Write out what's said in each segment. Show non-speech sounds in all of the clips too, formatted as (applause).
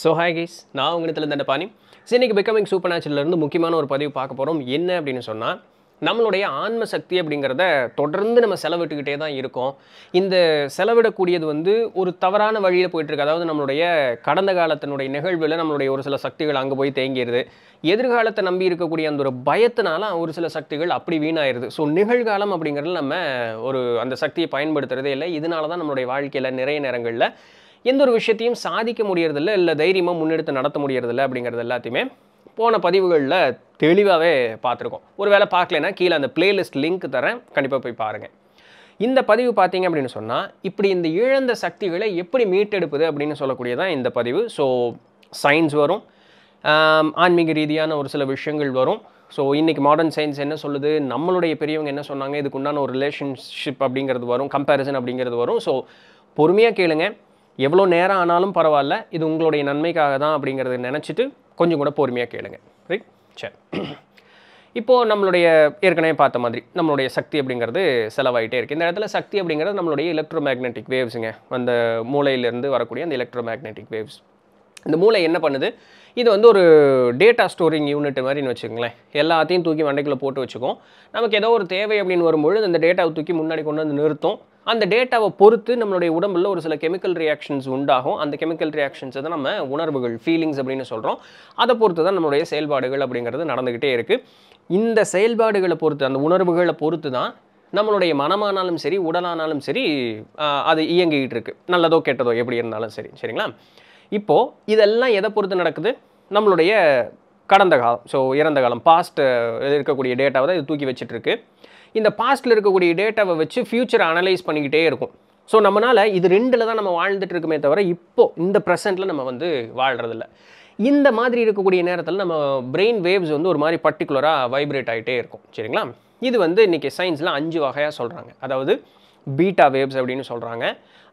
so hi guys நான் உங்கத்தில் தண்ட பாணி சரி இன்றைக்கி பிகமிங் சூப்பர் நேச்சுரலேருந்து முக்கியமான ஒரு பதிவு பார்க்க போகிறோம் என்ன அப்படின்னு சொன்னால் நம்மளுடைய ஆன்ம சக்தி அப்படிங்கிறத தொடர்ந்து நம்ம செலவிட்டுக்கிட்டே தான் இருக்கோம் இந்த செலவிடக்கூடியது வந்து ஒரு தவறான வழியில் போயிட்டுருக்கு அதாவது நம்மளுடைய கடந்த காலத்தினுடைய நிகழ்வில் நம்மளுடைய ஒரு சில சக்திகள் அங்கே போய் தேங்கிடுது எதிர்காலத்தை நம்பி இருக்கக்கூடிய அந்த ஒரு பயத்தினால ஒரு சில சக்திகள் அப்படி வீணாயிருது ஸோ நிகழ்காலம் அப்படிங்கிறது நம்ம ஒரு அந்த சக்தியை பயன்படுத்துகிறதே இல்லை இதனால தான் நம்மளுடைய வாழ்க்கையில் நிறைய நேரங்களில் எந்த ஒரு விஷயத்தையும் சாதிக்க முடியறதில்ல இல்லை தைரியமாக முன்னெடுத்து நடத்த முடியறதில்ல அப்படிங்கிறது எல்லாத்தையுமே போன பதிவுகளில் தெளிவாகவே பார்த்துருக்கோம் ஒரு வேளை பார்க்கலன்னா கீழே அந்த பிளேலிஸ்ட் லிங்க் தரேன் கண்டிப்பாக போய் பாருங்கள் இந்த பதிவு பார்த்தீங்க அப்படின்னு சொன்னால் இப்படி இந்த இழந்த சக்திகளை எப்படி மீட்டெடுப்பது அப்படின்னு சொல்லக்கூடியதான் இந்த பதிவு ஸோ சயின்ஸ் வரும் ஆன்மீக ரீதியான ஒரு சில விஷயங்கள் வரும் ஸோ இன்றைக்கி மாடர்ன் சயின்ஸ் என்ன சொல்லுது நம்மளுடைய பெரியவங்க என்ன சொன்னாங்க இதுக்கு உண்டான ஒரு ரிலேஷன்ஷிப் அப்படிங்கிறது வரும் கம்பேரிசன் அப்படிங்கிறது வரும் ஸோ பொறுமையாக கேளுங்கள் எவ்வளோ நேரம் ஆனாலும் பரவாயில்ல இது உங்களுடைய நன்மைக்காக தான் அப்படிங்கிறத நினச்சிட்டு கொஞ்சம் கூட பொறுமையாக கேளுங்க ரைட் சரி இப்போது நம்மளுடைய ஏற்கனவே பார்த்த மாதிரி நம்மளுடைய சக்தி அப்படிங்கிறது செலவாகிட்டே இருக்குது இந்த இடத்துல சக்தி அப்படிங்கிறது நம்மளுடைய எலக்ட்ரோ மேக்னெட்டிக் வேவ்ஸுங்க அந்த மூளையிலேருந்து வரக்கூடிய அந்த எலக்ட்ரோ மேக்னெட்டிக் வேவ்ஸ் இந்த மூளை என்ன பண்ணுது இது வந்து ஒரு டேட்டா ஸ்டோரிங் யூனிட் மாதிரின்னு வச்சுக்கோங்களேன் எல்லாத்தையும் தூக்கி வண்டைக்குள்ளே போட்டு வச்சுக்கோம் நமக்கு ஏதோ ஒரு தேவை அப்படின்னு வரும்பொழுது அந்த டேட்டாவை தூக்கி முன்னாடி கொண்டு வந்து நிறுத்தும் அந்த டேட்டாவை பொறுத்து நம்மளுடைய உடம்புல ஒரு சில கெமிக்கல் ரியாக்ஷன்ஸ் உண்டாகும் அந்த கெமிக்கல் ரியாக்ஷன்ஸை தான் நம்ம உணர்வுகள் ஃபீலிங்ஸ் அப்படின்னு சொல்கிறோம் அதை பொறுத்து தான் நம்மளுடைய செயல்பாடுகள் அப்படிங்கிறது நடந்துக்கிட்டே இருக்குது இந்த செயல்பாடுகளை பொறுத்து அந்த உணர்வுகளை பொறுத்து தான் நம்மளுடைய மனமானாலும் சரி உடலானாலும் சரி அது இயங்கிக்கிட்டு இருக்குது நல்லதோ கெட்டதோ எப்படி இருந்தாலும் சரி சரிங்களா இப்போது இதெல்லாம் எதை பொறுத்து நடக்குது நம்மளுடைய கடந்த காலம் ஸோ இறந்த காலம் பாஸ்ட்டு இருக்கக்கூடிய டேட்டாவை தான் இது தூக்கி வச்சுட்ருக்கு இந்த பாஸ்ட்டில் இருக்கக்கூடிய டேட்டாவை வச்சு ஃப்யூச்சரை அனலைஸ் பண்ணிக்கிட்டே இருக்கும் ஸோ நம்மளால் இது ரெண்டில் தான் நம்ம வாழ்ந்துட்டு இருக்குமே தவிர இப்போது இந்த ப்ரெசண்ட்டில் நம்ம வந்து வாழ்கிறதில்ல இந்த மாதிரி இருக்கக்கூடிய நேரத்தில் நம்ம பிரெயின் வேவ்ஸ் வந்து ஒரு மாதிரி பர்டிகுலராக வைப்ரேட் ஆகிட்டே இருக்கும் சரிங்களா இது வந்து இன்றைக்கி சயின்ஸில் அஞ்சு வகையாக சொல்கிறாங்க அதாவது பீட்டா வேவ்ஸ் அப்படின்னு சொல்கிறாங்க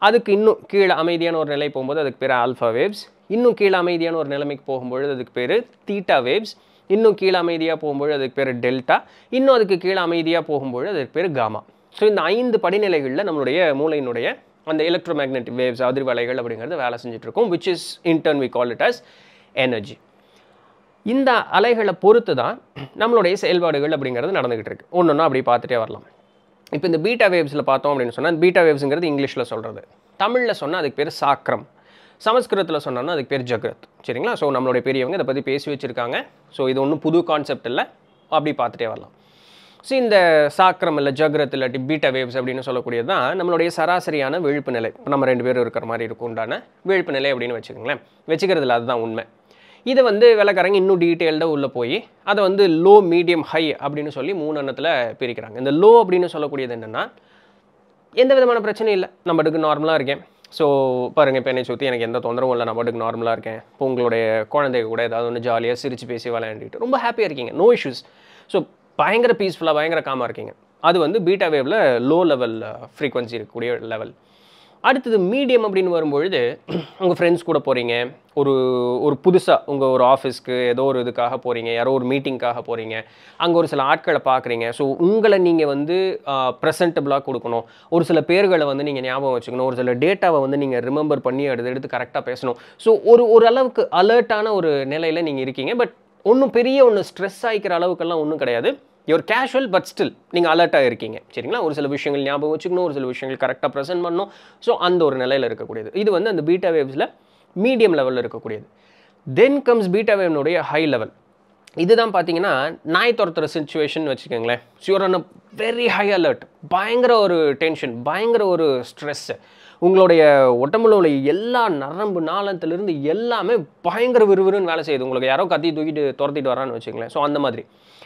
அதுக்கு இன்னும் கீழே அமைதியான ஒரு நிலை போகும்போது அதுக்கு பேர் ஆல்ஃபா வேவ்ஸ் இன்னும் கீழே அமைதியான ஒரு நிலைமைக்கு போகும்பொழுது அதுக்கு பேர் தீட்டா வேவ்ஸ் இன்னும் கீழே அமைதியாக போகும்பொழுது அதுக்கு பேர் டெல்டா இன்னும் அதுக்கு கீழே அமைதியாக போகும்பொழுது அதுக்கு பேர் காமா ஸோ இந்த ஐந்து படிநிலைகளில் நம்மளுடைய மூளையினுடைய அந்த எலக்ட்ரோ மேக்னெட்டிக் வேவ்ஸ் அதிர்வலைகள் அப்படிங்கிறது வேலை செஞ்சுட்ருக்கோம் which is in turn we call it as energy இந்த அலைகளை பொறுத்து தான் நம்மளுடைய செயல்பாடுகள் அப்படிங்கிறது நடந்துகிட்டு இருக்கு ஒன்று ஒன்றா அப்படி பார்த்துட்டே வரலாம் இப்போ இந்த பீட்டா வேவ்ஸில் பார்த்தோம் அப்படின்னு சொன்னால் பீட்டா வேவ்ஸுங்கிறது இங்கிலீஷில் சொல்கிறது தமிழில் சொன்னால் அதுக்கு பேர் சாக்ரம் சமஸ்கிருதத்தில் சொன்னோம்னா அதுக்கு பேர் ஜக்ரத் சரிங்களா ஸோ நம்மளுடைய பெரியவங்க இதை பற்றி பேசி வச்சுருக்காங்க ஸோ இது ஒன்றும் புது கான்செப்ட் இல்லை அப்படி பார்த்துட்டே வரலாம் ஸோ இந்த சாக்கரம் இல்லை ஜக்ரத் இல்லாட்டி பீட்டா வேவ்ஸ் அப்படின்னு சொல்லக்கூடியது தான் நம்மளுடைய சராசரியான விழிப்பு நிலை இப்போ நம்ம ரெண்டு பேரும் இருக்கிற மாதிரி இருக்கும் உண்டான விழிப்பு நிலை அப்படின்னு வச்சுக்கோங்களேன் வச்சுக்கிறதுல அதுதான் உண்மை இதை வந்து விலைக்காரங்க இன்னும் டீட்டெயில்டாக உள்ளே போய் அதை வந்து லோ மீடியம் ஹை அப்படின்னு சொல்லி மூணு எண்ணத்தில் பிரிக்கிறாங்க இந்த லோ அப்படின்னு சொல்லக்கூடியது என்னென்னா எந்த விதமான பிரச்சனையும் இல்லை நம்மளுக்கு நார்மலாக இருக்கேன் ஸோ பாருங்கள் இப்போ என்னை சுற்றி எனக்கு எந்த தொந்தரவும் இல்லை நான் பாட்டுக்கு நார்மலாக இருக்கேன் இப்போ உங்களுடைய குழந்தைங்க கூட ஏதாவது ஒன்று ஜாலியாக சிரித்து பேசி விளையாண்டுட்டு ரொம்ப ஹாப்பியாக இருக்கீங்க நோ இஷ்யூஸ் ஸோ பயங்கர பீஸ்ஃபுல்லாக பயங்கர காமாக இருக்கீங்க அது வந்து பீட்டா வேவில் லோ லெவல் ஃப்ரீக்வன்சி இருக்கக்கூடிய லெவல் அடுத்தது மீடியம் அப்படின்னு வரும்பொழுது உங்கள் ஃப்ரெண்ட்ஸ் கூட போகிறீங்க ஒரு ஒரு புதுசாக உங்கள் ஒரு ஆஃபீஸ்க்கு ஏதோ ஒரு இதுக்காக போகிறீங்க யாரோ ஒரு மீட்டிங்க்காக போகிறீங்க அங்கே ஒரு சில ஆட்களை பார்க்குறீங்க ஸோ உங்களை நீங்கள் வந்து ப்ரெசன்டபுளாக கொடுக்கணும் ஒரு சில பேர்களை வந்து நீங்கள் ஞாபகம் வச்சுக்கணும் ஒரு சில டேட்டாவை வந்து நீங்கள் ரிமெம்பர் பண்ணி எடுத்து எடுத்து கரெக்டாக பேசணும் ஸோ ஒரு ஒரு அளவுக்கு அலர்ட்டான ஒரு நிலையில் நீங்கள் இருக்கீங்க பட் ஒன்றும் பெரிய ஒன்று ஸ்ட்ரெஸ் ஆகிக்கிற அளவுக்கெல்லாம் ஒன்றும் கிடையாது யுவர் கேஷுவல் பட் ஸ்டில் நீங்கள் அலர்ட்டாக இருக்கீங்க சரிங்களா ஒரு சில விஷயங்கள் ஞாபகம் வச்சுக்கணும் ஒரு சில விஷயங்கள் கரெக்டாக ப்ரெசென்ட் பண்ணணும் ஸோ அந்த ஒரு நிலையில் இருக்கக்கூடியது இது வந்து அந்த பீட்டா வேவ்ஸில் மீடியம் லெவலில் இருக்கக்கூடியது தென் கம்ஸ் பீட்டா வேவ்னுடைய ஹை லெவல் இதுதான் பார்த்தீங்கன்னா நாய் துரத்துற சுச்சுவேஷன் வச்சுக்கோங்களேன் sure on a very high alert பயங்கர ஒரு டென்ஷன் பயங்கர ஒரு ஸ்ட்ரெஸ்ஸு உங்களுடைய உடம்புல உள்ள எல்லா நரம்பு நாளத்திலிருந்து எல்லாமே பயங்கர விறுவிறுன்னு வேலை செய்யுது உங்களுக்கு யாரோ கத்தி தூக்கிட்டு துரத்திட்டு வரான்னு வச்சுங்களேன் ஸோ அந்த மாதிரி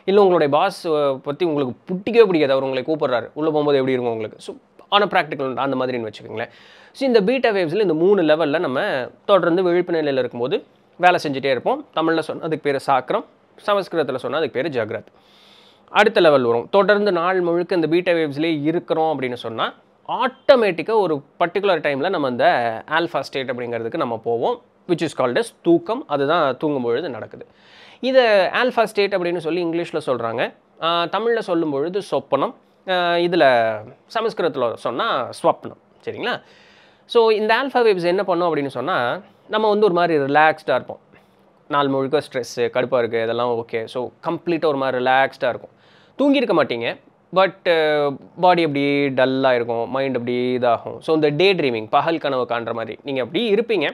இல்லை உங்களுடைய பாஸ் பற்றி உங்களுக்கு பிடிக்கவே பிடிக்காது அவர் உங்களை கூப்பிட்றாரு உள்ளே போகும்போது எப்படி இருக்கும் உங்களுக்கு ஸோ ஆனால் ப்ராக்டிக்கல் அந்த மாதிரின்னு வச்சுக்கோங்களேன் ஸோ இந்த பீட்டா வேவ்ஸில் இந்த மூணு லெவலில் நம்ம தொடர்ந்து விழிப்பு நிலையில் இருக்கும்போது வேலை செஞ்சுட்டே இருப்போம் தமிழில் சொன்னால் அதுக்கு பேர் சாக்கரம் சமஸ்கிருதத்தில் சொன்னால் அதுக்கு பேர் ஜாகிரத் அடுத்த லெவல் வரும் தொடர்ந்து நாள் முழுக்க இந்த பீட்டா வேவ்ஸ்லேயே இருக்கிறோம் அப்படின்னு சொன்னால் ஆட்டோமேட்டிக்காக ஒரு பர்டிகுலர் டைமில் நம்ம அந்த ஆல்ஃபா ஸ்டேட் அப்படிங்கிறதுக்கு நம்ம போவோம் விச் இஸ் கால்ட் எஸ் தூக்கம் அதுதான் தூங்கும் பொழுது நடக்குது இதை ஆல்ஃபா ஸ்டேட் அப்படின்னு சொல்லி இங்கிலீஷில் சொல்கிறாங்க தமிழில் சொல்லும் பொழுது சொப்பனம் இதில் சமஸ்கிருதத்தில் சொன்னால் ஸ்வப்னம் சரிங்களா ஸோ இந்த ஆல்ஃபா வேவ்ஸ் என்ன பண்ணோம் அப்படின்னு சொன்னால் நம்ம வந்து ஒரு மாதிரி ரிலாக்ஸ்டாக இருப்போம் நாள் முழுக்க ஸ்ட்ரெஸ்ஸு கடுப்பாக இருக்குது இதெல்லாம் ஓகே ஸோ கம்ப்ளீட்டாக ஒரு மாதிரி ரிலாக்ஸ்டாக இருக்கும் தூங்கியிருக்க மாட்டீங்க பட் பாடி uh, அப்படி டல்லாக இருக்கும் மைண்ட் அப்படி இதாகும் ஸோ இந்த டே ட்ரீமிங் பகல் கனவு காண்ற மாதிரி நீங்கள் அப்படி இருப்பீங்க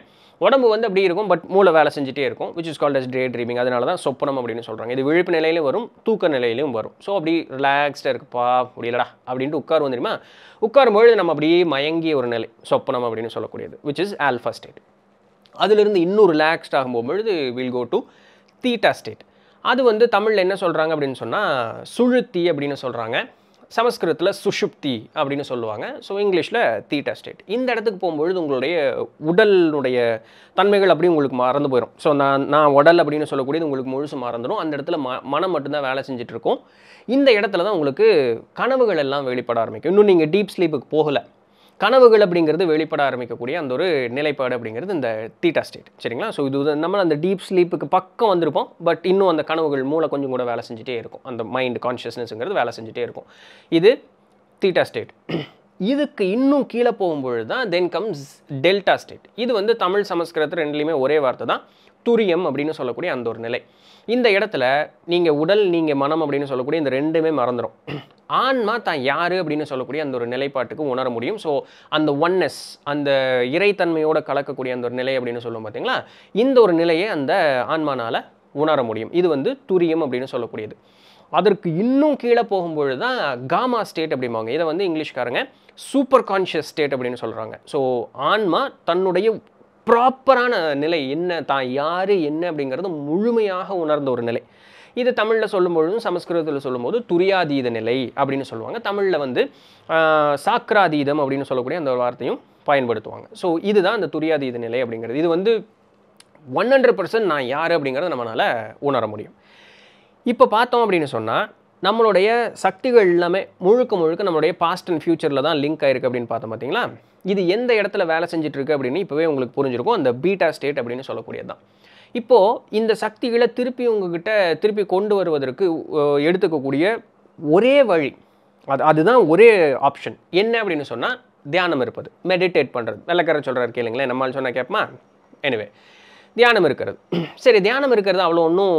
உடம்பு வந்து அப்படி இருக்கும் பட் மூளை வேலை செஞ்சுட்டே இருக்கும் which is called as daydreaming அதனால தான் சொப்பனம் அப்படின்னு சொல்கிறாங்க இது விழிப்பு நிலையிலும் வரும் தூக்க நிலையிலும் வரும் ஸோ அப்படி ரிலாக்ஸ்டாக இருக்குப்பா முடியலடா அப்படின்ட்டு உட்காருவோம் தெரியுமா உட்காரும்பொழுது நம்ம அப்படியே மயங்கிய ஒரு நிலை சொப்பனம் அப்படின்னு சொல்லக்கூடியது விச் இஸ் ஆல்ஃபா ஸ்டேட் அதிலிருந்து இன்னும் ரிலாக்ஸ்ட் ஆகும் will go to theta state அது வந்து தமிழில் என்ன சொல்கிறாங்க அப்படின்னு சொன்னால் சுழுத்தி அப்படின்னு சொல்கிறாங்க சமஸ்கிருதத்தில் சுஷுப்தி அப்படின்னு சொல்லுவாங்க ஸோ இங்கிலீஷில் தீட்டா ஸ்டேட் இந்த இடத்துக்கு போகும்பொழுது உங்களுடைய உடலுடைய தன்மைகள் அப்படி உங்களுக்கு மறந்து போயிடும் ஸோ நான் நான் உடல் அப்படின்னு சொல்லக்கூடியது உங்களுக்கு முழுசு மறந்துடும் அந்த இடத்துல ம மனம் மட்டும்தான் வேலை செஞ்சுட்டு இருக்கும் இந்த இடத்துல தான் உங்களுக்கு கனவுகள் எல்லாம் வெளிப்பட ஆரம்பிக்கும் இன்னும் நீங்கள் டீப் ஸ்லீப்புக்கு போகலை கனவுகள் அப்படிங்கிறது வெளிப்பட ஆரம்பிக்கக்கூடிய அந்த ஒரு நிலைப்பாடு அப்படிங்கிறது இந்த தீட்டா ஸ்டேட் சரிங்களா ஸோ இது நம்ம அந்த டீப் ஸ்லீப்புக்கு பக்கம் வந்திருப்போம் பட் இன்னும் அந்த கனவுகள் மூளை கொஞ்சம் கூட வேலை செஞ்சுட்டே இருக்கும் அந்த மைண்ட் கான்ஷியஸ்னஸ்ங்கிறது வேலை செஞ்சுட்டே இருக்கும் இது தீட்டா ஸ்டேட் இதுக்கு இன்னும் கீழே போகும்பொழுது தான் தென் கம்ஸ் டெல்டா ஸ்டேட் இது வந்து தமிழ் சமஸ்கிருதத்தில் ரெண்டுலேயுமே ஒரே வார்த்தை தான் துரியம் அப்படின்னு சொல்லக்கூடிய அந்த ஒரு நிலை இந்த இடத்துல நீங்கள் உடல் நீங்கள் மனம் அப்படின்னு சொல்லக்கூடிய இந்த ரெண்டுமே மறந்துடும் ஆன்மா தான் யார் அப்படின்னு சொல்லக்கூடிய அந்த ஒரு நிலைப்பாட்டுக்கு உணர முடியும் ஸோ அந்த ஒன்னஸ் அந்த இறைத்தன்மையோடு கலக்கக்கூடிய அந்த ஒரு நிலை அப்படின்னு சொல்லுவோம் பார்த்தீங்களா இந்த ஒரு நிலையை அந்த ஆன்மானால் உணர முடியும் இது வந்து துரியம் அப்படின்னு சொல்லக்கூடியது அதற்கு இன்னும் கீழே போகும்பொழுது தான் காமா ஸ்டேட் அப்படிம்பாங்க இதை வந்து இங்கிலீஷ்காரங்க சூப்பர் கான்ஷியஸ் ஸ்டேட் அப்படின்னு சொல்கிறாங்க ஸோ ஆன்மா தன்னுடைய ப்ராப்பரான நிலை என்ன தான் யார் என்ன அப்படிங்கிறது முழுமையாக உணர்ந்த ஒரு நிலை இது தமிழில் சொல்லும்பொழுதும் சமஸ்கிருதத்தில் சொல்லும்போது துரியாதீத நிலை அப்படின்னு சொல்லுவாங்க தமிழில் வந்து சாக்ராதீதம் அப்படின்னு சொல்லக்கூடிய அந்த வார்த்தையும் பயன்படுத்துவாங்க ஸோ இதுதான் அந்த துரியாதீத நிலை அப்படிங்கிறது இது வந்து ஒன் ஹண்ட்ரட் பர்சன்ட் நான் யார் அப்படிங்கிறத நம்மளால் உணர முடியும் இப்போ பார்த்தோம் அப்படின்னு சொன்னால் நம்மளுடைய சக்திகள் எல்லாமே முழுக்க முழுக்க நம்மளுடைய பாஸ்ட் அண்ட் ஃபியூச்சரில் தான் லிங்க் ஆயிருக்கு அப்படின்னு பார்த்தோம் பார்த்தீங்களா இது எந்த இடத்துல வேலை செஞ்சுட்டு இருக்கு அப்படின்னு இப்போவே உங்களுக்கு புரிஞ்சிருக்கும் அந்த பீட்டா ஸ்டேட் அப்படின்னு சொல்லக்கூடியது தான் இப்போது இந்த சக்திகளை திருப்பி உங்ககிட்ட திருப்பி கொண்டு வருவதற்கு எடுத்துக்கக்கூடிய ஒரே வழி அது அதுதான் ஒரே ஆப்ஷன் என்ன அப்படின்னு சொன்னால் தியானம் இருப்பது மெடிடேட் பண்ணுறது வெள்ளக்காரர் சொல்கிறார் கேளுங்களேன் நம்மால் சொன்னால் கேட்பமா எனிவே தியானம் இருக்கிறது சரி தியானம் இருக்கிறது அவ்வளோ ஒன்றும்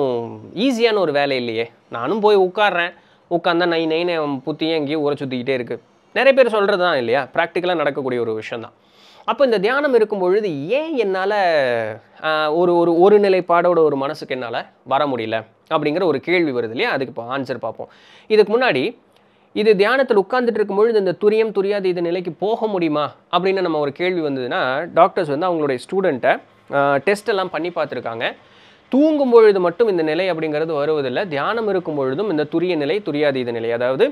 ஈஸியான ஒரு வேலை இல்லையே நானும் போய் உட்காடுறேன் உட்காந்தா நை நைன்னு புத்தியே எங்கேயும் ஊற சுற்றிக்கிட்டே இருக்குது நிறைய பேர் சொல்கிறது தான் இல்லையா ப்ராக்டிக்கலாக நடக்கக்கூடிய ஒரு விஷயம் தான் அப்போ இந்த தியானம் இருக்கும் பொழுது ஏன் என்னால் ஒரு ஒரு ஒரு நிலைப்பாடோட ஒரு மனசுக்கு என்னால் வர முடியல அப்படிங்கிற ஒரு கேள்வி வருது இல்லையா அதுக்கு இப்போ ஆன்சர் பார்ப்போம் இதுக்கு முன்னாடி இது தியானத்தில் உட்கார்ந்துட்டு பொழுது இந்த துரியம் துரியாது இது நிலைக்கு போக முடியுமா அப்படின்னு நம்ம ஒரு கேள்வி வந்ததுன்னா டாக்டர்ஸ் வந்து அவங்களுடைய ஸ்டூடெண்ட்டை டெஸ்ட் எல்லாம் பண்ணி பார்த்துருக்காங்க தூங்கும் பொழுது மட்டும் இந்த நிலை அப்படிங்கிறது வருவதில்லை தியானம் இருக்கும் பொழுதும் இந்த துரிய நிலை துரியாதீத நிலை அதாவது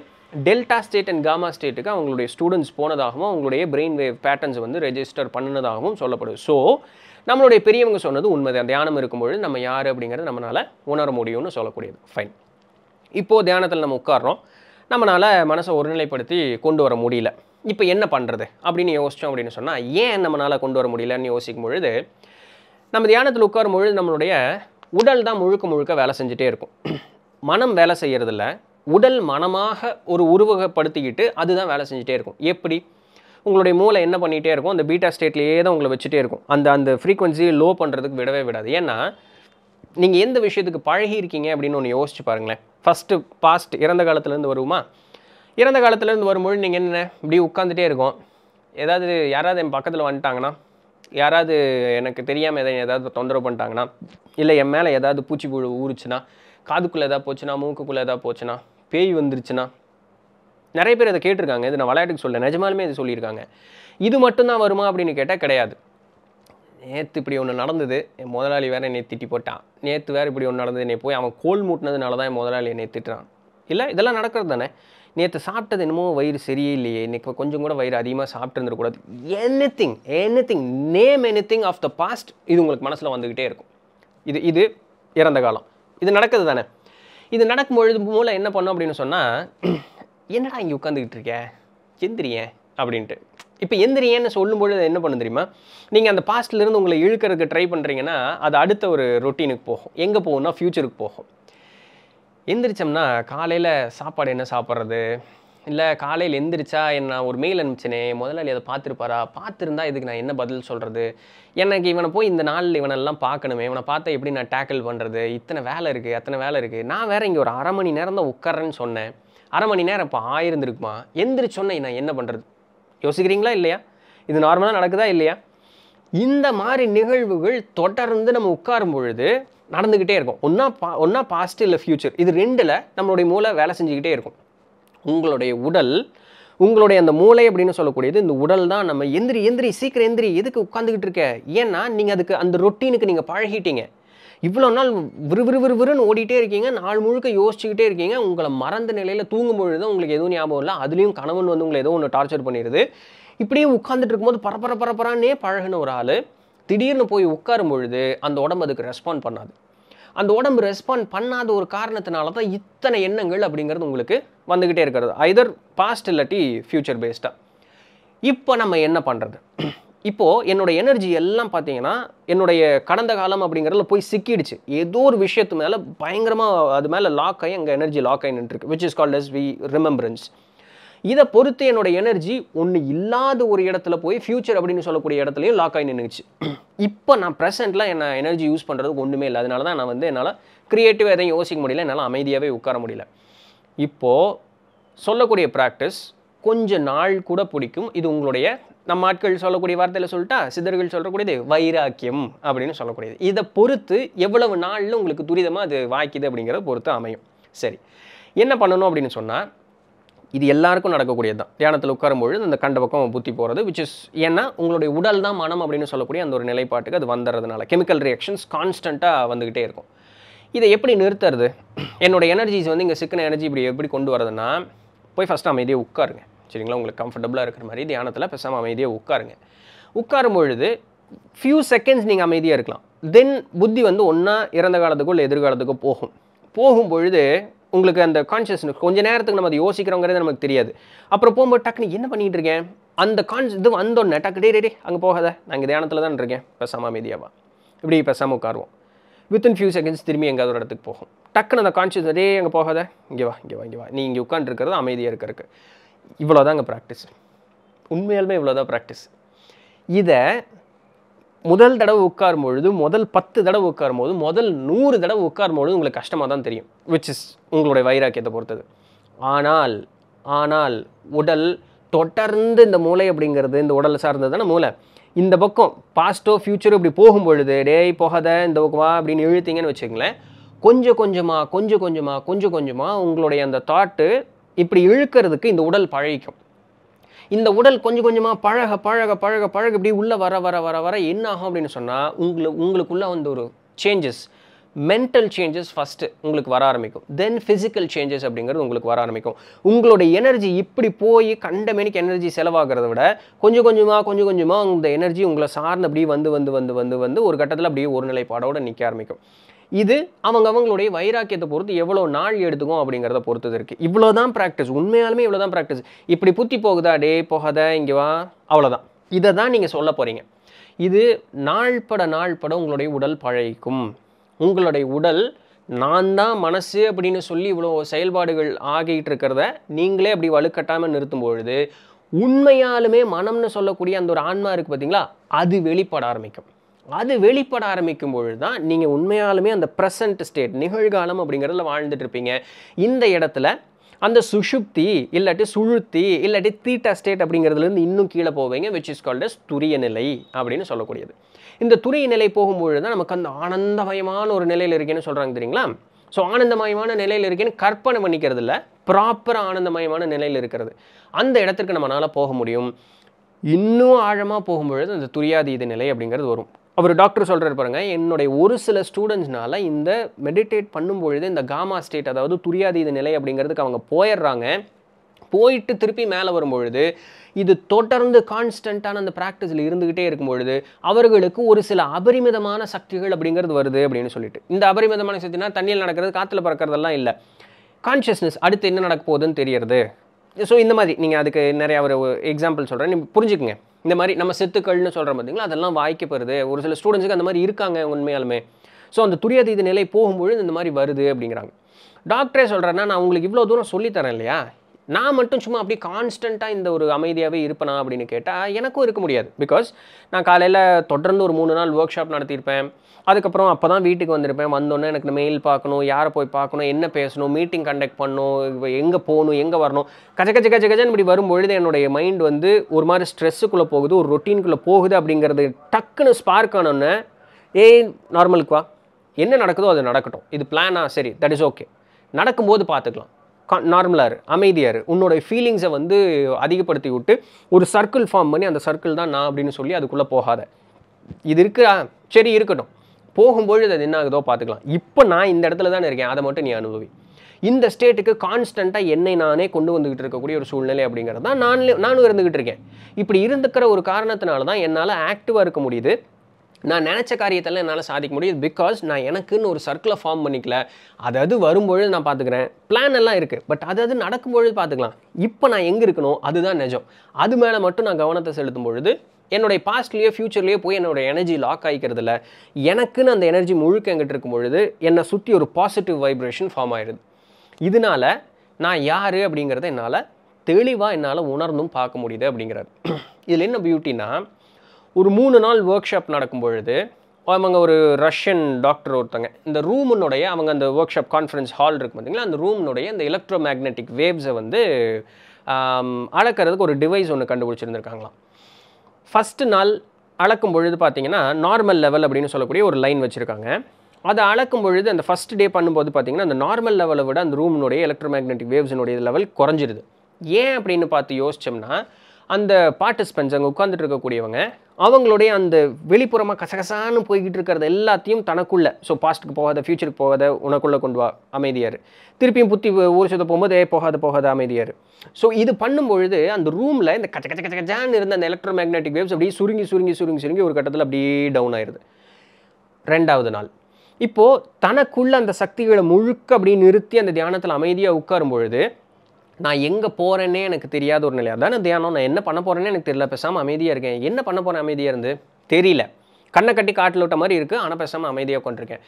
டெல்டா ஸ்டேட் அண்ட் காமா ஸ்டேட்டுக்கு அவங்களுடைய ஸ்டூடெண்ட்ஸ் போனதாகவும் அவங்களுடைய பிரெயின் வேவ் பேட்டர்ன்ஸ் வந்து ரெஜிஸ்டர் பண்ணினதாகவும் சொல்லப்படும் ஸோ நம்மளுடைய பெரியவங்க சொன்னது உண்மை தான் தியானம் இருக்கும்பொழுது நம்ம யார் அப்படிங்கிறத நம்மளால் உணர முடியும்னு சொல்லக்கூடியது ஃபைன் இப்போது தியானத்தில் நம்ம உட்காரோம் நம்மளால் மனசை ஒருநிலைப்படுத்தி கொண்டு வர முடியல இப்போ என்ன பண்ணுறது அப்படின்னு யோசித்தோம் அப்படின்னு சொன்னால் ஏன் நம்மளால் கொண்டு வர முடியலன்னு யோசிக்கும் பொழுது நம்ம தியானத்தில் உட்காரும் பொழுது நம்மளுடைய உடல் தான் முழுக்க முழுக்க வேலை செஞ்சுட்டே இருக்கும் மனம் வேலை செய்கிறதில்ல உடல் மனமாக ஒரு உருவகப்படுத்திக்கிட்டு அதுதான் வேலை செஞ்சுட்டே இருக்கும் எப்படி உங்களுடைய மூளை என்ன பண்ணிகிட்டே இருக்கும் அந்த பீட்டா ஸ்டேட்லேயே தான் உங்களை வச்சுட்டே இருக்கும் அந்த அந்த ஃப்ரீக்வன்சி லோ பண்ணுறதுக்கு விடவே விடாது ஏன்னா நீங்கள் எந்த விஷயத்துக்கு பழகி இருக்கீங்க அப்படின்னு ஒன்று யோசிச்சு பாருங்களேன் ஃபஸ்ட்டு பாஸ்ட் இறந்த காலத்துலேருந்து வருமா இறந்த காலத்துலேருந்து வரும்பொழுது நீங்கள் என்ன இப்படி உட்காந்துட்டே இருக்கும் ஏதாவது யாராவது என் பக்கத்தில் வந்துட்டாங்கன்னா யாராவது எனக்கு தெரியாமல் எதாவது தொந்தரவு பண்ணிட்டாங்கன்னா இல்லை என் மேலே ஏதாவது பூச்சி புழு ஊறுச்சுன்னா காதுக்குள்ளே எதாவது போச்சுன்னா மூக்குக்குள்ளே எதாவது போச்சுன்னா பேய் வந்துருச்சுன்னா நிறைய பேர் அதை கேட்டிருக்காங்க இதை நான் விளையாட்டுக்கு சொல்ல நிஜமாலுமே இது சொல்லியிருக்காங்க இது மட்டும்தான் வருமா அப்படின்னு கேட்டால் கிடையாது நேற்று இப்படி ஒன்று நடந்தது என் முதலாளி வேறு என்னை திட்டி போட்டான் நேற்று வேறு இப்படி ஒன்று நடந்தது என்னை போய் அவன் கோல் மூட்டினதுனால தான் என் முதலாளி என்னை திட்டுறான் இல்லை இதெல்லாம் நடக்கிறது தானே நேற்று சாப்பிட்டது என்னமோ வயிறு சரியே இல்லையே இன்றைக்கி கொஞ்சம் கூட வயிறு அதிகமாக சாப்பிட்ருந்துருக்கூடாது anything anything name anything of the past இது உங்களுக்கு மனசில் வந்துக்கிட்டே இருக்கும் இது இது இறந்த காலம் இது நடக்குது தானே இது நடக்கும்பொழுது மூலம் என்ன பண்ணோம் அப்படின்னு சொன்னால் என்னடா இங்கே உட்காந்துக்கிட்டு இருக்கே எந்திரியன் அப்படின்ட்டு இப்போ எந்திரியன்னு சொல்லும்பொழுது என்ன பண்ணு தெரியுமா நீங்கள் அந்த பாஸ்ட்லேருந்து உங்களை இழுக்கிறதுக்கு ட்ரை பண்ணுறீங்கன்னா அது அடுத்த ஒரு ரொட்டீனுக்கு போகும் எங்கே போகும்னா ஃப்யூச்சருக்கு போகும் எந்திரிச்சோம்னா காலையில் சாப்பாடு என்ன சாப்பிட்றது இல்லை காலையில் எந்திரிச்சா என்ன ஒரு மெயில் அனுப்பிச்சினே முதலாளி அதை பார்த்துருப்பாரா பார்த்துருந்தா இதுக்கு நான் என்ன பதில் சொல்கிறது எனக்கு இவனை போய் இந்த நாள் இவனெல்லாம் பார்க்கணுமே இவனை பார்த்தா எப்படி நான் டேக்கிள் பண்ணுறது இத்தனை வேலை இருக்குது அத்தனை வேலை இருக்குது நான் வேறு இங்கே ஒரு அரை மணி நேரம் தான் உட்காரேன்னு சொன்னேன் அரை மணி நேரம் இப்போ ஆயிருந்துருக்குமா எந்திரிச்சோன்னே நான் என்ன பண்ணுறது யோசிக்கிறீங்களா இல்லையா இது நார்மலாக நடக்குதா இல்லையா இந்த மாதிரி நிகழ்வுகள் தொடர்ந்து நம்ம உட்காரும் பொழுது நடந்துக்கிட்டே இருக்கும் ஒன்றா பா ஒன்றா பாஸ்ட் இல்லை ஃப்யூச்சர் இது ரெண்டில் நம்மளுடைய மூளை வேலை செஞ்சுக்கிட்டே இருக்கும் உங்களுடைய உடல் உங்களுடைய அந்த மூளை அப்படின்னு சொல்லக்கூடியது இந்த உடல் தான் நம்ம எந்திரி எந்திரி சீக்கிரம் எந்திரி எதுக்கு உட்காந்துக்கிட்டு இருக்க ஏன்னா நீங்கள் அதுக்கு அந்த ரொட்டீனுக்கு நீங்கள் பழகிட்டீங்க இவ்வளோ நாள் விறு விறு விறுவிறுன்னு ஓடிட்டே இருக்கீங்க நாள் முழுக்க யோசிச்சுக்கிட்டே இருக்கீங்க உங்களை மறந்த நிலையில் தூங்கும் பொழுது உங்களுக்கு எதுவும் ஞாபகம் இல்லை அதுலேயும் கணவன் வந்து உங்களை ஏதோ ஒன்று டார்ச்சர் பண்ணிடுது இப்படியே உட்காந்துட்டு இருக்கும்போது பரபர பரபரானே பழகின ஒரு ஆள் திடீர்னு போய் உட்காரும் பொழுது அந்த உடம்பு அதுக்கு ரெஸ்பாண்ட் பண்ணாது அந்த உடம்பு ரெஸ்பாண்ட் பண்ணாத ஒரு காரணத்தினால தான் இத்தனை எண்ணங்கள் அப்படிங்கிறது உங்களுக்கு வந்துக்கிட்டே இருக்கிறது ஐதர் பாஸ்ட் இல்லாட்டி ஃப்யூச்சர் பேஸ்டாக இப்போ நம்ம என்ன பண்ணுறது இப்போது என்னோடய எனர்ஜி எல்லாம் பார்த்தீங்கன்னா என்னுடைய கடந்த காலம் அப்படிங்கிறதுல போய் சிக்கிடுச்சு ஏதோ ஒரு விஷயத்து மேலே பயங்கரமாக அது மேலே லாக் ஆகி எங்கள் எனர்ஜி லாக் ஆகி நின்றுருக்கு which is called as we remembrance இதை பொறுத்து என்னோட எனர்ஜி ஒன்று இல்லாத ஒரு இடத்துல போய் ஃபியூச்சர் அப்படின்னு சொல்லக்கூடிய இடத்துலையும் லாக் ஆகி நின்றுச்சு இப்போ நான் ப்ரெசென்ட்லாம் என்ன எனர்ஜி யூஸ் பண்ணுறதுக்கு ஒன்றுமே இல்லை அதனால தான் நான் வந்து என்னால் க்ரியேட்டிவாக எதையும் யோசிக்க முடியல என்னால் அமைதியாகவே உட்கார முடியல இப்போது சொல்லக்கூடிய ப்ராக்டிஸ் கொஞ்சம் நாள் கூட பிடிக்கும் இது உங்களுடைய நம்ம ஆட்கள் சொல்லக்கூடிய வார்த்தையில் சொல்லிட்டா சித்தர்கள் சொல்லக்கூடியது வைராக்கியம் அப்படின்னு சொல்லக்கூடியது இதை பொறுத்து எவ்வளவு நாளில் உங்களுக்கு துரிதமாக அது வாய்க்குது அப்படிங்கிறத பொறுத்து அமையும் சரி என்ன பண்ணணும் அப்படின்னு சொன்னால் இது எல்லாருக்கும் நடக்கக்கூடியது தான் தியானத்தில் உட்காரும்பொழுது அந்த கண்ட பக்கம் புத்தி போகிறது விச் இஸ் ஏன்னா உங்களுடைய உடல் தான் மனம் அப்படின்னு சொல்லக்கூடிய அந்த ஒரு நிலைப்பாட்டுக்கு அது வந்துடுறதுனால கெமிக்கல் ரியாக்ஷன்ஸ் கான்ஸ்டண்ட்டாக வந்துக்கிட்டே இருக்கும் இதை எப்படி நிறுத்துறது என்னோடய எனர்ஜிஸ் வந்து இங்கே சிக்கன எனர்ஜி இப்படி எப்படி கொண்டு வரதுன்னா போய் ஃபஸ்ட்டு அமைதியாக உட்காருங்க சரிங்களா உங்களுக்கு கம்ஃபர்டபுளாக இருக்கிற மாதிரி தியானத்தில் பேசாமல் அமைதியாக உட்காருங்க உட்காரும் பொழுது ஃபியூ செகண்ட்ஸ் நீங்கள் அமைதியாக இருக்கலாம் தென் புத்தி வந்து ஒன்றா இறந்த காலத்துக்கோ இல்லை எதிர்காலத்துக்கோ போகும் போகும்பொழுது உங்களுக்கு அந்த கான்ஷியஸ்னஸ் கொஞ்சம் நேரத்துக்கு நம்ம அதை யோசிக்கிறோங்கிறது நமக்கு தெரியாது அப்புறம் போகும்போது டக்குனு என்ன பண்ணிகிட்டு இருக்கேன் அந்த கான்ஷ் இது வந்தோடனே டக்கு டே டே அங்கே போகாத நாங்கள் தியானத்தில் தான் இருக்கேன் பெசாமல் மீதியாவா இப்படி பெசாமல் உட்காருவோம் வித்தின் ஃபியூ செகண்ட்ஸ் திரும்பி எங்கே ஒரு இடத்துக்கு போகும் டக்குன்னு அந்த கான்ஷியஸ் அதே அங்கே போகாத இங்கே வா இங்கே வா இங்கே வா நீ இங்கே உட்காந்துருக்கிறது அமைதியாக இருக்கிறதுக்கு அங்கே ப்ராக்டிஸ் உண்மையாலுமே இவ்வளோதான் ப்ராக்டிஸ் இதை முதல் தடவை உட்காரும் பொழுது முதல் பத்து தடவை உட்காரும் போது முதல் நூறு தடவை உட்காரும் பொழுது உங்களுக்கு கஷ்டமாக தான் தெரியும் விச் இஸ் உங்களுடைய வைராக்கியத்தை பொறுத்தது ஆனால் ஆனால் உடல் தொடர்ந்து இந்த மூளை அப்படிங்கிறது இந்த உடலை சார்ந்தது தானே மூளை இந்த பக்கம் பாஸ்ட்டோ ஃப்யூச்சரோ இப்படி போகும் பொழுது டேய் போகாத இந்த பக்கம் வா அப்படின்னு இழுத்தீங்கன்னு வச்சுக்கங்களேன் கொஞ்சம் கொஞ்சமாக கொஞ்சம் கொஞ்சமாக கொஞ்சம் கொஞ்சமாக உங்களுடைய அந்த தாட்டு இப்படி இழுக்கிறதுக்கு இந்த உடல் பழகிக்கும் இந்த உடல் கொஞ்சம் கொஞ்சமாக பழக பழக பழக பழக இப்படி உள்ளே வர வர வர வர என்ன ஆகும் அப்படின்னு சொன்னால் உங்களுக்கு உங்களுக்குள்ளே வந்து ஒரு சேஞ்சஸ் மென்டல் சேஞ்சஸ் ஃபஸ்ட்டு உங்களுக்கு வர ஆரம்பிக்கும் தென் ஃபிசிக்கல் சேஞ்சஸ் அப்படிங்கிறது உங்களுக்கு வர ஆரம்பிக்கும் உங்களோட எனர்ஜி இப்படி போய் கண்டமேனிக்கு எனர்ஜி செலவாகிறத விட கொஞ்சம் கொஞ்சமாக கொஞ்சம் கொஞ்சமாக இந்த எனர்ஜி உங்களை சார்ந்து அப்படியே வந்து வந்து வந்து வந்து வந்து ஒரு கட்டத்தில் அப்படியே ஒரு நிலைப்பாடோடு நிற்க ஆரம்பிக்கும் இது அவங்க அவங்களுடைய வைராக்கியத்தை பொறுத்து எவ்வளோ நாள் எடுத்துக்கும் அப்படிங்கிறத பொறுத்தது இருக்குது இவ்வளோ தான் ப்ராக்டிஸ் உண்மையாலுமே இவ்வளோ தான் ப்ராக்டிஸ் இப்படி புத்தி போகுதா டே போகாத இங்கே வா அவ்வளோதான் இதை தான் நீங்கள் சொல்ல போகிறீங்க இது நாள்பட நாள்பட உங்களுடைய உடல் பழைக்கும் உங்களுடைய உடல் நான் தான் மனசு அப்படின்னு சொல்லி இவ்வளோ செயல்பாடுகள் ஆகிட்டு இருக்கிறத நீங்களே அப்படி வலுக்கட்டாமல் நிறுத்தும் பொழுது உண்மையாலுமே மனம்னு சொல்லக்கூடிய அந்த ஒரு ஆன்மா இருக்குது பார்த்தீங்களா அது வெளிப்பட ஆரம்பிக்கும் அது வெளிப்பட ஆரம்பிக்கும் பொழுது தான் நீங்கள் உண்மையாலுமே அந்த ப்ரெசன்ட் ஸ்டேட் நிகழ்காலம் அப்படிங்கிறதுல வாழ்ந்துட்டுருப்பீங்க இந்த இடத்துல அந்த சுஷுப்தி இல்லாட்டி சுழுத்தி இல்லாட்டி தீட்டா ஸ்டேட் அப்படிங்கிறதுலேருந்து இன்னும் கீழே போவீங்க விச் இஸ் கால்ட் அஸ் துரிய நிலை அப்படின்னு சொல்லக்கூடியது இந்த துரிய நிலை போகும்பொழுது தான் நமக்கு அந்த ஆனந்தமயமான ஒரு நிலையில் இருக்கேன்னு சொல்கிறாங்க தெரியுங்களா ஸோ ஆனந்தமயமான நிலையில் இருக்கேன்னு கற்பனை பண்ணிக்கிறது இல்லை ப்ராப்பராக ஆனந்தமயமான நிலையில் இருக்கிறது அந்த இடத்திற்கு நம்மளால் போக முடியும் இன்னும் ஆழமாக போகும்பொழுது அந்த துரியாதீத நிலை அப்படிங்கிறது வரும் அவர் டாக்டர் சொல்கிறார் பாருங்கள் என்னுடைய ஒரு சில ஸ்டூடெண்ட்ஸ்னால இந்த மெடிடேட் பண்ணும்பொழுது இந்த காமா ஸ்டேட் அதாவது துரியாதீத நிலை அப்படிங்கிறதுக்கு அவங்க போயிடுறாங்க போயிட்டு திருப்பி மேலே வரும்பொழுது இது தொடர்ந்து கான்ஸ்டண்ட்டான அந்த ப்ராக்டிஸில் இருந்துக்கிட்டே இருக்கும் பொழுது அவர்களுக்கு ஒரு சில அபரிமிதமான சக்திகள் அப்படிங்கிறது வருது அப்படின்னு சொல்லிட்டு இந்த அபரிமிதமான சக்தினா தண்ணியில் நடக்கிறது காற்றுல பறக்கிறதெல்லாம் இல்லை கான்ஷியஸ்னஸ் அடுத்து என்ன நடக்க போகுதுன்னு தெரியறது ஸோ இந்த மாதிரி நீங்கள் அதுக்கு நிறையா ஒரு எக்ஸாம்பிள் சொல்கிறேன் நீங்கள் புரிஞ்சுக்குங்க இந்த மாதிரி நம்ம செத்துக்கள்னு சொல்கிறோம் பார்த்தீங்களா அதெல்லாம் வாய்க்கப்படுது ஒரு சில ஸ்டூடெண்ட்ஸுக்கு அந்த மாதிரி இருக்காங்க உண்மையாலுமே ஸோ அந்த துரியதீத நிலை போகும்பொழுது இந்த மாதிரி வருது அப்படிங்கிறாங்க டாக்டரே சொல்கிறேன்னா நான் உங்களுக்கு இவ்வளோ தூரம் சொல்லித்தரேன் இல்லையா நான் மட்டும் சும்மா அப்படியே கான்ஸ்டண்ட்டாக இந்த ஒரு அமைதியாகவே இருப்பேனா அப்படின்னு கேட்டால் எனக்கும் இருக்க முடியாது பிகாஸ் நான் காலையில் தொடர்ந்து ஒரு மூணு நாள் ஒர்க் ஷாப் நடத்தியிருப்பேன் அதுக்கப்புறம் அப்போ தான் வீட்டுக்கு வந்திருப்பேன் வந்தோன்னே எனக்கு மெயில் பார்க்கணும் யாரை போய் பார்க்கணும் என்ன பேசணும் மீட்டிங் கண்டக்ட் பண்ணணும் எங்கே போகணும் எங்கே வரணும் கஜ கஜ கஜ கஜன் இப்படி வரும்பொழுது என்னுடைய மைண்ட் வந்து ஒரு மாதிரி ஸ்ட்ரெஸ்ஸுக்குள்ளே போகுது ஒரு ரொட்டீனுக்குள்ளே போகுது அப்படிங்கிறது டக்குன்னு ஸ்பார்க் ஆனோன்னே ஏய் நார்மலுக்குவா என்ன நடக்குதோ அது நடக்கட்டும் இது பிளானா சரி தட் இஸ் ஓகே நடக்கும்போது பார்த்துக்கலாம் நார்மலாக இரு அமைதியாக இரு உன்னோட ஃபீலிங்ஸை வந்து அதிகப்படுத்தி விட்டு ஒரு சர்க்கிள் ஃபார்ம் பண்ணி அந்த சர்க்கிள் தான் நான் அப்படின்னு சொல்லி அதுக்குள்ளே போகாத இது இருக்கிறா சரி இருக்கட்டும் போகும்பொழுது அது என்ன ஆகுதோ பார்த்துக்கலாம் இப்போ நான் இந்த இடத்துல தான் இருக்கேன் அதை மட்டும் நீ அனுபவி இந்த ஸ்டேட்டுக்கு கான்ஸ்டண்ட்டாக என்னை நானே கொண்டு வந்துக்கிட்டு இருக்கக்கூடிய ஒரு சூழ்நிலை அப்படிங்கிறது தான் நானும் நானும் இருந்துக்கிட்டு இருக்கேன் இப்படி இருந்துக்கிற ஒரு காரணத்தினால தான் என்னால் ஆக்டிவாக இருக்க முடியுது நான் நினச்ச காரியத்தெல்லாம் என்னால் சாதிக்க முடியும் பிகாஸ் நான் எனக்குன்னு ஒரு சர்க்கிளை ஃபார்ம் பண்ணிக்கல அதாவது வரும்பொழுது நான் பார்த்துக்கிறேன் பிளான் எல்லாம் இருக்குது பட் அதாவது நடக்கும்பொழுது பார்த்துக்கலாம் இப்போ நான் எங்கே இருக்கணும் அதுதான் நிஜம் அது மேலே மட்டும் நான் கவனத்தை செலுத்தும் பொழுது என்னுடைய பாஸ்ட்லேயோ ஃப்யூச்சர்லேயோ போய் என்னோடய எனர்ஜி லாக் ஆகிக்கிறதுல எனக்குன்னு அந்த எனர்ஜி முழுக்க எங்கிட்ட இருக்கும் பொழுது என்னை சுற்றி ஒரு பாசிட்டிவ் வைப்ரேஷன் ஃபார்ம் ஆயிடுது இதனால் நான் யார் அப்படிங்கிறத என்னால் தெளிவாக என்னால் உணர்ந்தும் பார்க்க முடியுது அப்படிங்கிறார் (clears throat) இதில் என்ன பியூட்டினா ஒரு மூணு நாள் ஒர்க் ஷாப் நடக்கும் பொழுது அவங்க ஒரு ரஷ்யன் டாக்டர் ஒருத்தங்க இந்த ரூமுனுடைய அவங்க அந்த ஒர்க் ஷாப் கான்ஃபரன்ஸ் ஹால் இருக்கும் பார்த்தீங்களா அந்த ரூம்னுடைய இந்த எலக்ட்ரோ மேக்னெட்டிக் வேவ்ஸை வந்து அளக்கிறதுக்கு ஒரு டிவைஸ் ஒன்று கண்டுபிடிச்சிருந்துருக்காங்களாம் ஃபஸ்ட்டு நாள் அளக்கும் பொழுது பார்த்தீங்கன்னா நார்மல் லெவல் அப்படின்னு சொல்லக்கூடிய ஒரு லைன் வச்சுருக்காங்க அதை அளக்கும் பொழுது அந்த ஃபஸ்ட் டே பண்ணும்போது பார்த்திங்கன்னா அந்த நார்மல் லெவலை விட அந்த ரூம்னுடைய எலக்ட்ரோ மேக்னெட்டிக் வேவ்ஸினுடைய லெவல் குறைஞ்சிருது ஏன் அப்படின்னு பார்த்து யோசித்தோம்னா அந்த பார்ட்டிசிபென்ட்ஸ் அங்கே உட்காந்துட்டு இருக்கக்கூடியவங்க அவங்களுடைய அந்த வெளிப்புறமாக கசகசான்னு போய்கிட்டு இருக்கிறது எல்லாத்தையும் தனக்குள்ளே ஸோ பாஸ்ட்டுக்கு போகாத ஃப்யூச்சருக்கு போகாத உனக்குள்ளே கொண்டு வா அமைதியார் திருப்பியும் புத்தி ஊர் சுத்த போகும்போது ஏ போகாத போகாத அமைதியார் ஸோ இது பண்ணும் பொழுது அந்த ரூமில் இந்த கச்ச கச்ச கச்சான்னு இருந்த அந்த எலக்ட்ரோ மேக்னெட்டிக் வேவ்ஸ் அப்படியே சுருங்கி சுருங்கி சுருங்கி சுருங்கி ஒரு கட்டத்தில் அப்படியே டவுன் ஆயிடுது ரெண்டாவது நாள் இப்போது தனக்குள்ளே அந்த சக்திகளை முழுக்க அப்படி நிறுத்தி அந்த தியானத்தில் அமைதியாக உட்காரும் பொழுது நான் எங்கே போகிறேன்னே எனக்கு தெரியாத ஒரு நிலையாக தானே தியானம் நான் என்ன பண்ண போகிறேன்னே எனக்கு தெரியல பேசாமல் அமைதியாக இருக்கேன் என்ன பண்ண போகிறேன் அமைதியாக இருந்து தெரியல கண்ணை கட்டி காட்டில் விட்ட மாதிரி இருக்குது ஆனால் பேசாமல் அமைதியாக கொண்டிருக்கேன்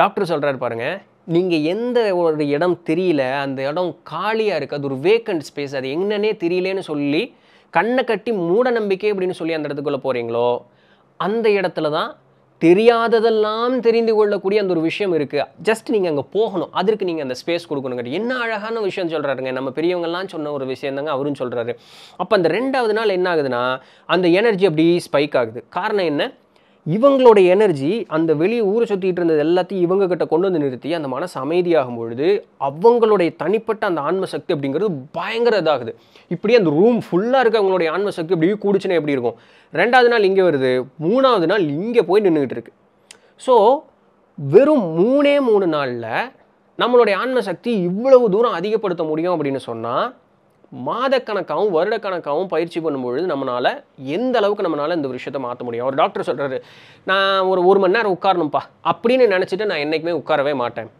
டாக்டர் சொல்கிறாரு பாருங்கள் நீங்கள் எந்த ஒரு இடம் தெரியல அந்த இடம் காலியாக இருக்குது அது ஒரு வேக்கண்ட் ஸ்பேஸ் அது என்னன்னே தெரியலேன்னு சொல்லி கண்ணை கட்டி மூட நம்பிக்கை அப்படின்னு சொல்லி அந்த இடத்துக்குள்ளே போகிறீங்களோ அந்த இடத்துல தான் தெரியாததெல்லாம் தெரிந்து கொள்ளக்கூடிய அந்த ஒரு விஷயம் இருக்குது ஜஸ்ட் நீங்கள் அங்கே போகணும் அதற்கு நீங்கள் அந்த ஸ்பேஸ் கொடுக்கணுங்க என்ன அழகான விஷயம் சொல்கிறாருங்க நம்ம பெரியவங்கெல்லாம் சொன்ன ஒரு விஷயம் தாங்க அவரும் சொல்கிறாரு அப்போ அந்த ரெண்டாவது நாள் என்ன ஆகுதுன்னா அந்த எனர்ஜி அப்படி ஸ்பைக் ஆகுது காரணம் என்ன இவங்களோட எனர்ஜி அந்த வெளியே ஊரை சுற்றிட்டு இருந்தது எல்லாத்தையும் இவங்க கிட்ட கொண்டு வந்து நிறுத்தி அந்த மனசு அமைதியாகும் பொழுது அவங்களுடைய தனிப்பட்ட அந்த ஆன்ம சக்தி அப்படிங்கிறது பயங்கர இதாகுது இப்படி அந்த ரூம் ஃபுல்லாக இருக்க அவங்களுடைய ஆன்ம சக்தி இப்படி எப்படி இருக்கும் ரெண்டாவது நாள் இங்கே வருது மூணாவது நாள் இங்கே போய் நின்றுக்கிட்டு இருக்கு ஸோ வெறும் மூணே மூணு நாளில் நம்மளுடைய ஆன்ம சக்தி இவ்வளவு தூரம் அதிகப்படுத்த முடியும் அப்படின்னு சொன்னால் மாதக்கணக்காகவும் வருடக்கணக்காகவும் பயிற்சி பண்ணும்பொழுது நம்மளால் எந்த அளவுக்கு நம்மளால் இந்த விஷயத்தை மாற்ற முடியும் ஒரு டாக்டர் சொல்கிறாரு நான் ஒரு ஒரு மணி நேரம் உட்காரணும்ப்பா அப்படின்னு நினச்சிட்டு நான் என்றைக்குமே உட்காரவே மாட்டேன்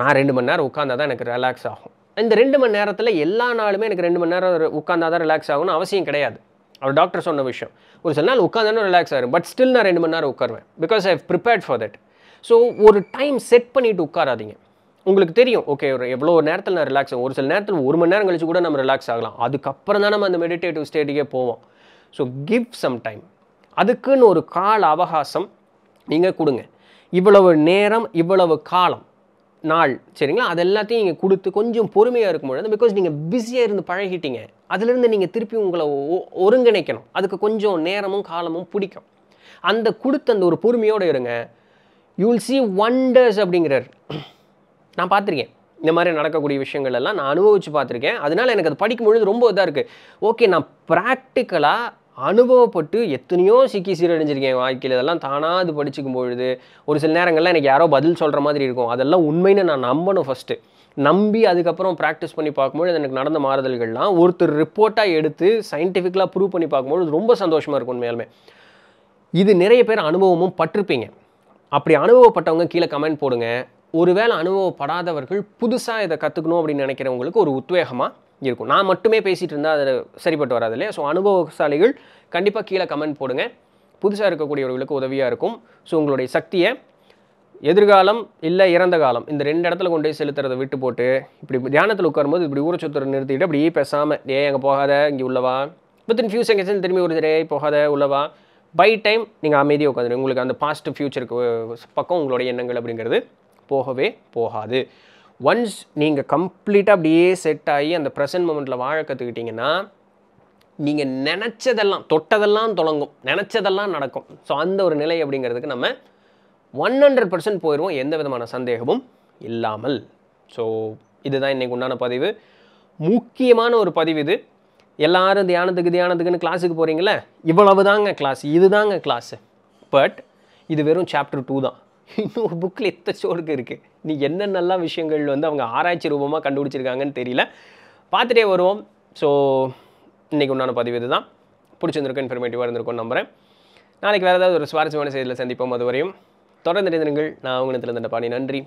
நான் ரெண்டு மணி நேரம் உட்காந்தா தான் எனக்கு ரிலாக்ஸ் ஆகும் இந்த ரெண்டு மணி நேரத்தில் எல்லா நாளுமே எனக்கு ரெண்டு மணி நேரம் உட்காந்தா தான் ரிலாக்ஸ் ஆகும்னு அவசியம் கிடையாது அவர் டாக்டர் சொன்ன விஷயம் ஒரு சில நாள் உட்காந்தாலும் ரிலாக்ஸ் ஆகும் பட் ஸ்டில் நான் ரெண்டு மணி நேரம் உட்காருவேன் because I have prepared for that so ஒரு டைம் செட் பண்ணிவிட்டு உட்காராதீங்க உங்களுக்கு தெரியும் ஓகே ஒரு எவ்வளோ நேரத்தில் நான் ரிலாக்ஸ் ஆகும் ஒரு சில நேரத்தில் ஒரு மணி நேரம் கழிச்சு கூட நம்ம ரிலாக்ஸ் ஆகலாம் அதுக்கப்புறம் தான் நம்ம அந்த மெடிடேட்டிவ் ஸ்டேட்டுக்கே போவோம் ஸோ கிவ் சம் டைம் அதுக்குன்னு ஒரு கால அவகாசம் நீங்கள் கொடுங்க இவ்வளவு நேரம் இவ்வளவு காலம் நாள் சரிங்களா அது எல்லாத்தையும் நீங்கள் கொடுத்து கொஞ்சம் பொறுமையாக இருக்கும் பொழுது பிகாஸ் நீங்கள் பிஸியாக இருந்து பழகிட்டீங்க அதுலேருந்து நீங்கள் திருப்பி உங்களை ஒருங்கிணைக்கணும் அதுக்கு கொஞ்சம் நேரமும் காலமும் பிடிக்கும் அந்த கொடுத்த அந்த ஒரு பொறுமையோடு இருங்க யூல் சி ஒண்டர்ஸ் அப்படிங்கிறார் நான் பார்த்துருக்கேன் இந்த மாதிரி நடக்கக்கூடிய விஷயங்கள் எல்லாம் நான் அனுபவித்து பார்த்துருக்கேன் அதனால் எனக்கு அது படிக்கும்பொழுது ரொம்ப இதாக இருக்குது ஓகே நான் ப்ராக்டிக்கலாக அனுபவப்பட்டு எத்தனையோ சிக்கி சீரடைஞ்சிருக்கேன் வாழ்க்கையில் இதெல்லாம் தானாக அது படிச்சுக்கும் பொழுது ஒரு சில நேரங்களில் எனக்கு யாரோ பதில் சொல்கிற மாதிரி இருக்கும் அதெல்லாம் உண்மைன்னு நான் நம்பணும் ஃபஸ்ட்டு நம்பி அதுக்கப்புறம் ப்ராக்டிஸ் பண்ணி பார்க்கும்போது எனக்கு நடந்த மாறுதல்கள்லாம் ஒருத்தர் ரிப்போர்ட்டாக எடுத்து சயின்டிஃபிக்கலாக ப்ரூவ் பண்ணி பார்க்கும்போது ரொம்ப சந்தோஷமாக இருக்கும் உண்மையாலுமே இது நிறைய பேர் அனுபவமும் பட்டிருப்பீங்க அப்படி அனுபவப்பட்டவங்க கீழே கமெண்ட் போடுங்க ஒருவேளை அனுபவப்படாதவர்கள் புதுசாக இதை கற்றுக்கணும் அப்படின்னு நினைக்கிறவங்களுக்கு ஒரு உத்வேகமாக இருக்கும் நான் மட்டுமே பேசிகிட்டு இருந்தால் அதில் சரிப்பட்டு வராது இல்லையா ஸோ அனுபவசாலிகள் கண்டிப்பாக கீழே கமெண்ட் போடுங்க புதுசாக இருக்கக்கூடியவர்களுக்கு உதவியாக இருக்கும் ஸோ உங்களுடைய சக்தியை எதிர்காலம் இல்லை இறந்த காலம் இந்த ரெண்டு இடத்துல கொண்டு போய் செலுத்துறதை விட்டு போட்டு இப்படி தியானத்தில் உட்காரும்போது இப்படி ஊரை சுத்துற நிறுத்திட்டு அப்படியே பேசாமல் ஏ அங்கே போகாத இங்கே உள்ளவா வித்தின் ஃபியூ செகண்ட்ஸ் திரும்பி ஒரு ரே போகாத உள்ளவா பை டைம் நீங்கள் அமைதியாக உட்காந்துருங்க உங்களுக்கு அந்த பாஸ்ட் ஃபியூச்சருக்கு பக்கம் உங்களுடைய எண்ணங்கள் அப்படிங்கிறது போகவே போகாது ஒன்ஸ் நீங்கள் கம்ப்ளீட்டாக அப்படியே செட் ஆகி அந்த ப்ரெசன்ட் மூமெண்ட்டில் வாழ கற்றுக்கிட்டிங்கன்னா நீங்கள் நினச்சதெல்லாம் தொட்டதெல்லாம் தொடங்கும் நினச்சதெல்லாம் நடக்கும் ஸோ அந்த ஒரு நிலை அப்படிங்கிறதுக்கு நம்ம ஒன் ஹண்ட்ரட் பர்சன்ட் போயிடுவோம் எந்த விதமான சந்தேகமும் இல்லாமல் ஸோ இதுதான் இன்றைக்கு உண்டான பதிவு முக்கியமான ஒரு பதிவு இது எல்லாரும் தியானத்துக்கு தியானத்துக்குன்னு கிளாஸுக்கு போகிறீங்களே இவ்வளவு தாங்க கிளாஸ் இது தாங்க கிளாஸு பட் இது வெறும் சாப்டர் டூ தான் இன்னொரு புக்கில் எத்த சோடுக்கு இருக்குது நீ என்னென்னலாம் விஷயங்கள் வந்து அவங்க ஆராய்ச்சி ரூபமாக கண்டுபிடிச்சிருக்காங்கன்னு தெரியல பார்த்துட்டே வருவோம் ஸோ இன்றைக்கி உண்டான பதிவு இதுதான் பிடிச்சிருந்துருக்கோம் இன்ஃபர்மேட்டிவாக இருந்திருக்கும் நம்புகிறேன் நாளைக்கு வேறு ஏதாவது ஒரு சுவாரஸ்யமான செய்தியில் சந்திப்போம் அதுவரையும் வரையும் தொடர்ந்து நிறுங்கள் நான் தெரிந்த பாணி நன்றி